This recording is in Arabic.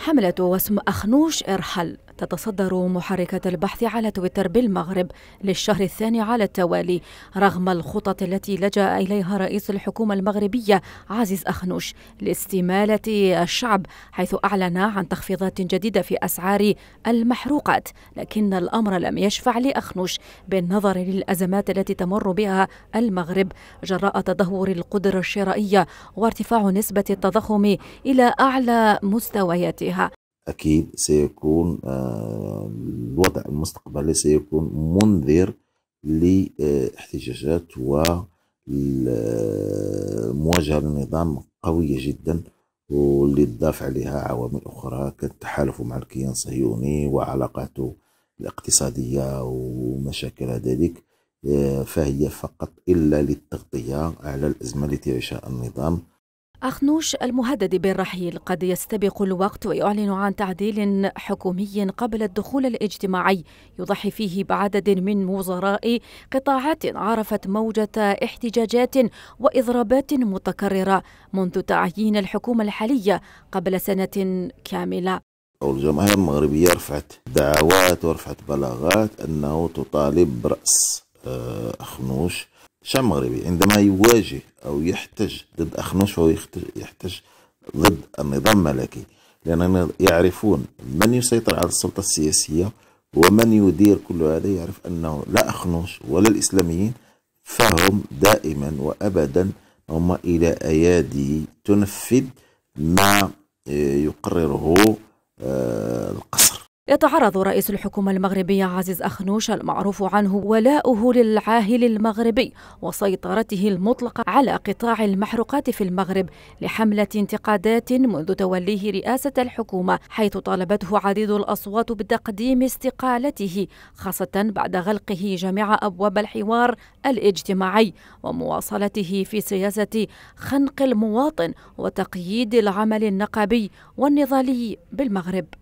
حملة وسم أخنوش إرحل تتصدر محركة البحث على تويتر بالمغرب للشهر الثاني على التوالي رغم الخطط التي لجأ إليها رئيس الحكومة المغربية عزيز أخنوش لاستمالة الشعب حيث أعلن عن تخفيضات جديدة في أسعار المحروقات لكن الأمر لم يشفع لأخنوش بالنظر للأزمات التي تمر بها المغرب جراء تدهور القدرة الشرائية وارتفاع نسبة التضخم إلى أعلى مستوياتها أكيد سيكون آه، الوضع المستقبلي سيكون منذر لاحتجاجات ومواجهة للنظام قوية جدا واللي تضاف عليها عوامل أخرى كالتحالف مع الكيان الصهيوني وعلاقاته الاقتصادية ومشاكل ذلك آه، فهي فقط إلا للتغطية على الأزمة التي يعيشها النظام أخنوش المهدد بالرحيل قد يستبق الوقت ويعلن عن تعديل حكومي قبل الدخول الاجتماعي يضحي فيه بعدد من وزراء قطاعات عرفت موجة احتجاجات وإضرابات متكررة منذ تعيين الحكومة الحالية قبل سنة كاملة والجماهير المغربية رفعت دعوات ورفعت بلاغات أنه تطالب برأس آه، أخنوش الشعب المغربي عندما يواجه أو يحتج ضد أخنوش فهو يحتج ضد النظام الملكي لانهم يعرفون من يسيطر على السلطة السياسية ومن يدير كل هذا يعرف أنه لا أخنوش ولا الإسلاميين فهم دائما وأبدا هم إلى أيادي تنفذ ما آه، يقرره آه، القصر يتعرض رئيس الحكومة المغربية عزيز أخنوش المعروف عنه ولاؤه للعاهل المغربي وسيطرته المطلقة على قطاع المحروقات في المغرب لحملة انتقادات منذ توليه رئاسة الحكومة حيث طالبته عديد الأصوات بتقديم استقالته خاصة بعد غلقه جميع أبواب الحوار الاجتماعي ومواصلته في سياسة خنق المواطن وتقييد العمل النقابي والنضالي بالمغرب